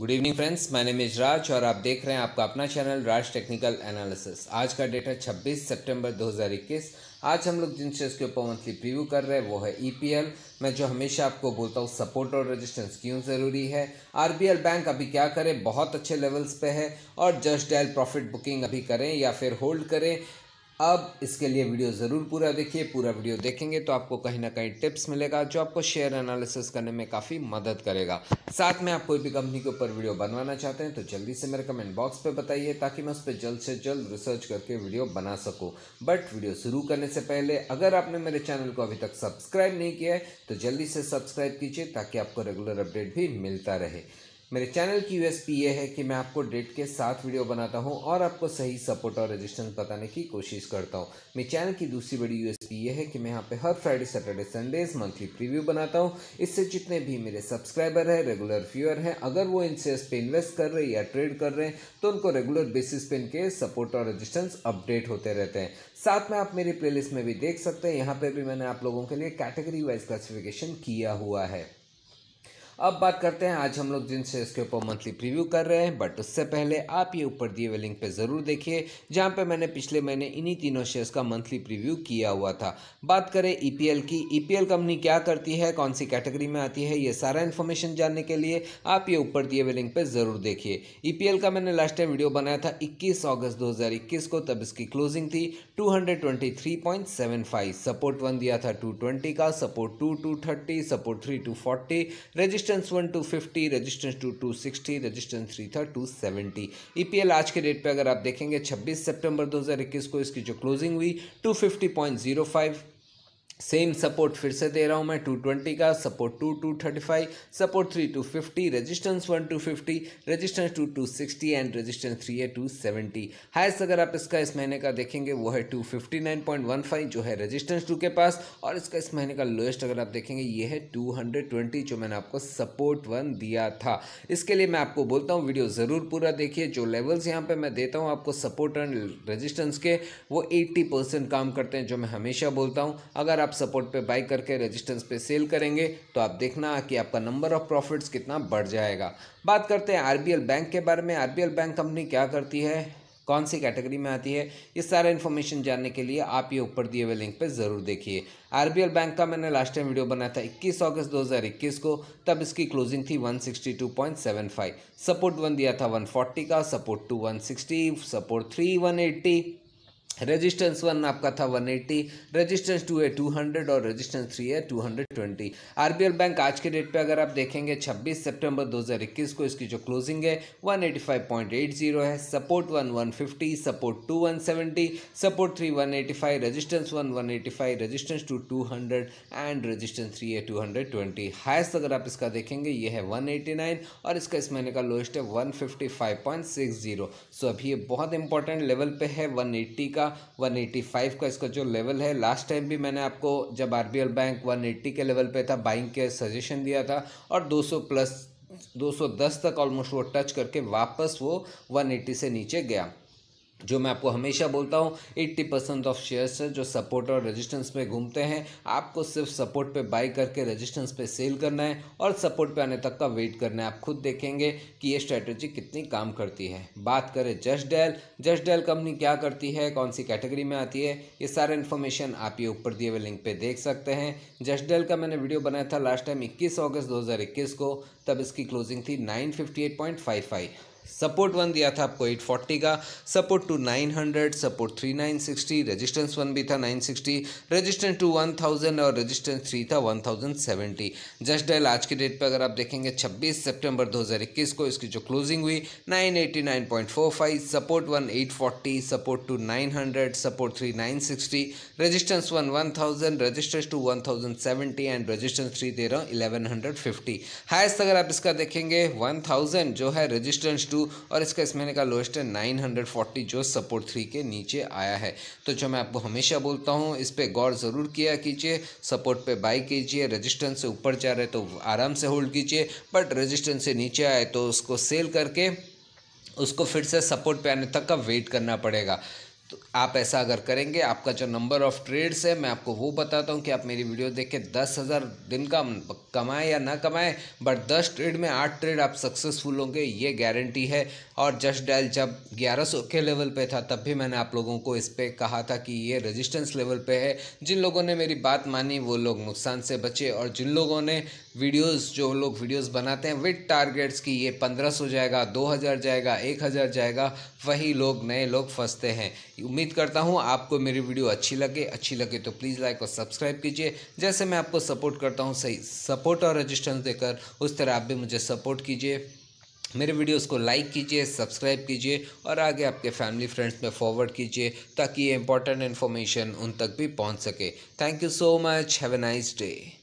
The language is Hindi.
good evening friends my name is Raj और आप देख रहे हैं आपका अपना चैनल राज टेक्निकल एनालिसिस आज का डेट है छब्बीस सितंबर 2021 आज हम लोग जिन शेयर्स के ऊपर मंथली प्रीव्यू कर रहे हैं वो है ईपीएल e मैं जो हमेशा आपको बोलता हूँ सपोर्ट और रेजिस्टेंस क्यों ज़रूरी है आरबीएल बैंक अभी क्या करे बहुत अच्छे लेवल्स पे है और जस्ट डायल प्रॉफिट बुकिंग अभी करें या फिर होल्ड करें अब इसके लिए वीडियो ज़रूर पूरा देखिए पूरा वीडियो देखेंगे तो आपको कहीं ना कहीं टिप्स मिलेगा जो आपको शेयर एनालिसिस करने में काफ़ी मदद करेगा साथ में आप कोई भी कंपनी के ऊपर वीडियो बनवाना चाहते हैं तो जल्दी से मेरे कमेंट बॉक्स पर बताइए ताकि मैं उस पर जल्द से जल्द रिसर्च करके वीडियो बना सकूँ बट वीडियो शुरू करने से पहले अगर आपने मेरे चैनल को अभी तक सब्सक्राइब नहीं किया है तो जल्दी से सब्सक्राइब कीजिए ताकि आपको रेगुलर अपडेट भी मिलता रहे मेरे चैनल की यूएसपी ये है कि मैं आपको डेट के साथ वीडियो बनाता हूँ और आपको सही सपोर्ट और रेजिस्टेंस बताने की कोशिश करता हूँ मेरे चैनल की दूसरी बड़ी यूएसपी ये है कि मैं यहाँ पे हर Friday Saturday Sundays monthly preview बनाता हूँ इससे जितने भी मेरे सब्सक्राइबर हैं रेगुलर व्यूअर हैं अगर वो इन शेयर्स पे इन्वेस्ट कर रहे हैं या ट्रेड कर रहे हैं तो उनको रेगुलर बेसिस पे इनके सपोर्ट और रजिस्टेंस अपडेट होते रहते हैं साथ में आप मेरी प्ले में भी देख सकते हैं यहाँ पर भी मैंने आप लोगों के लिए कैटेगरी वाइज क्लासिफिकेशन किया हुआ है अब बात करते हैं आज हम लोग जिन शेयर्स के ऊपर मंथली प्रीव्यू कर रहे हैं बट उससे पहले आप ये ऊपर दिए हुए लिंक पे ज़रूर देखिए जहाँ पे मैंने पिछले महीने इन्हीं तीनों शेयर्स का मंथली प्रीव्यू किया हुआ था बात करें ईपीएल e की ईपीएल e कंपनी क्या करती है कौन सी कैटेगरी में आती है ये सारा इन्फॉर्मेशन जानने के लिए आप ये ऊपर दिए हुए लिंक पर ज़रूर देखिए ई e का मैंने लास्ट टाइम वीडियो बनाया था इक्कीस अगस्त दो को तब इसकी क्लोजिंग थी टू सपोर्ट वन दिया था टू का support two support three two register resistance one two fifty resistance two two sixty resistance three था टू सेवेंटी ईपीएल आज के डेट पर अगर आप देखेंगे छब्बीस दो हजार इक्कीस को इसकी जो क्लोजिंग हुई two fifty point zero five same support फिर से दे रहा हूँ मैं टू ट्वेंटी का support two two thirty five support three two fifty resistance one two fifty resistance two two sixty and resistance three है टू सेवेंटी हाइस्ट अगर आप इसका इस महीने का देखेंगे वो है two fifty nine point one five जो है रजिस्टेंस टू के पास और इसका इस महीने का लोएस्ट अगर आप देखेंगे ये है टू हंड्रेड ट्वेंटी जो मैंने आपको सपोर्ट वन दिया था इसके लिए मैं आपको बोलता हूँ वीडियो ज़रूर पूरा देखिए जो लेवल्स यहाँ पर मैं देता हूँ आपको सपोर्ट एंड रजिस्टेंस के वो एट्टी परसेंट काम करते हैं जो मैं हमेशा बोलता हूँ अगर आप आप सपोर्ट पे बाई करके रेजिस्टेंस पे सेल करेंगे तो आप देखना कि आपका नंबर ऑफ प्रॉफिट्स कितना बढ़ जाएगा बात करते हैं आरबीएल बैंक के बारे में आरबीएल बैंक कंपनी क्या करती है कौन सी कैटेगरी में आती है ये सारा इन्फॉर्मेशन जानने के लिए आप ये ऊपर दिए हुए लिंक पे ज़रूर देखिए आरबीएल बैंक का मैंने लास्ट टाइम वीडियो बनाया था 21 अगस्त 2021 को तब इसकी क्लोजिंग थी 162.75 सपोर्ट वन दिया था 140 का support two 160 support three 180 resistance one आपका था 180 रेजिस्टेंस टू है 200 और रेजिस्टेंस थ्री है 220 आरबीएल बैंक आज के डेट पे अगर आप देखेंगे 26 सितंबर 2021 को इसकी जो क्लोजिंग है 185.80 है support one 150 support two 170 support three 185 resistance one five resistance two 200 and resistance three है 220 हाइस्ट अगर आप इसका देखेंगे ये है वन और इसका इस महीने का लोएस्ट है वन सो अभी ये बहुत इंपॉर्टेंट लेवल पर है वन का 185 का इसका जो लेवल है लास्ट टाइम भी मैंने आपको जब आरबीएल बैंक 180 के लेवल पे था बाइंग के सजेशन दिया था और 200 प्लस 210 तक ऑलमोस्ट वो टच करके वापस वो 180 से नीचे गया जो मैं आपको हमेशा बोलता हूँ 80 परसेंट ऑफ शेयर्स है जो सपोर्ट और रेजिस्टेंस पे घूमते हैं आपको सिर्फ सपोर्ट पे बाई करके रेजिस्टेंस पे सेल करना है और सपोर्ट पे आने तक का वेट करना है आप खुद देखेंगे कि ये स्ट्रैटेजी कितनी काम करती है बात करें Just Dial Just Dial company क्या करती है कौन सी कैटेगरी में आती है ये सारा इन्फॉर्मेशन आप ये ऊपर दिए हुए लिंक पर देख सकते हैं जस्ट डेल का मैंने वीडियो बनाया था लास्ट टाइम इक्कीस अगस्त दो को तब इसकी क्लोजिंग थी नाइन सपोर्ट वन दिया था आपको 840 का support two 900 support 3960 resistance one भी था 960 रेजिस्टेंस टू 1000 और रेजिस्टेंस थ्री था 1070 जस्ट डायल आज के डेट पर अगर आप देखेंगे 26 सितंबर 2021 को इसकी जो क्लोजिंग हुई 989.45 support one 840 support two 900 support three 960 resistance one 1000 resistance two 1070 and resistance three दे रहा हूँ इलेवन हाइस्ट अगर आप इसका देखेंगे वन जो है रजिस्टेंस टू टू और इसका इस महीने का लोएस्ट है नाइन हंड्रेड फोर्टी जो सपोर्ट थ्री के नीचे आया है तो जो मैं आपको हमेशा बोलता हूँ इस पर गौर ज़रूर किया कीजिए सपोर्ट पे बाई कीजिए रेजिस्टेंस से ऊपर जा रहे तो आराम से होल्ड कीजिए बट रेजिस्टेंस से नीचे आए तो उसको सेल करके उसको फिर से सपोर्ट पे आने तक का वेट करना पड़ेगा तो आप ऐसा अगर करेंगे आपका जो नंबर ऑफ़ ट्रेड्स है मैं आपको वो बताता हूँ कि आप मेरी वीडियो देख के दस हज़ार दिन का कमाएं या ना कमाएं बट दस ट्रेड में आठ ट्रेड आप सक्सेसफुल होंगे ये गारंटी है और जस्ट डायल जब ग्यारह सौ के लेवल पे था तब भी मैंने आप लोगों को इस पर कहा था कि ये रजिस्टेंस लेवल पर है जिन लोगों ने मेरी बात मानी वो लोग नुकसान से बचे और जिन लोगों ने वीडियोज़ जो लोग वीडियोज़ बनाते हैं विथ टारगेट्स की ये पंद्रह सौ जाएगा दो हज़ार जाएगा एक हज़ार जाएगा वही लोग नए लोग फंसते हैं उम्मीद करता हूँ आपको मेरी वीडियो अच्छी लगे अच्छी लगे तो प्लीज़ लाइक और सब्सक्राइब कीजिए जैसे मैं आपको सपोर्ट करता हूँ सही सपोर्ट और रजिस्टेंस देकर उस तरह आप भी मुझे सपोर्ट कीजिए मेरे वीडियोस को लाइक कीजिए सब्सक्राइब कीजिए और आगे आपके फैमिली फ्रेंड्स में फॉरवर्ड कीजिए ताकि ये इंपॉर्टेंट इन्फॉर्मेशन उन तक भी पहुंच सके thank you so much have a nice day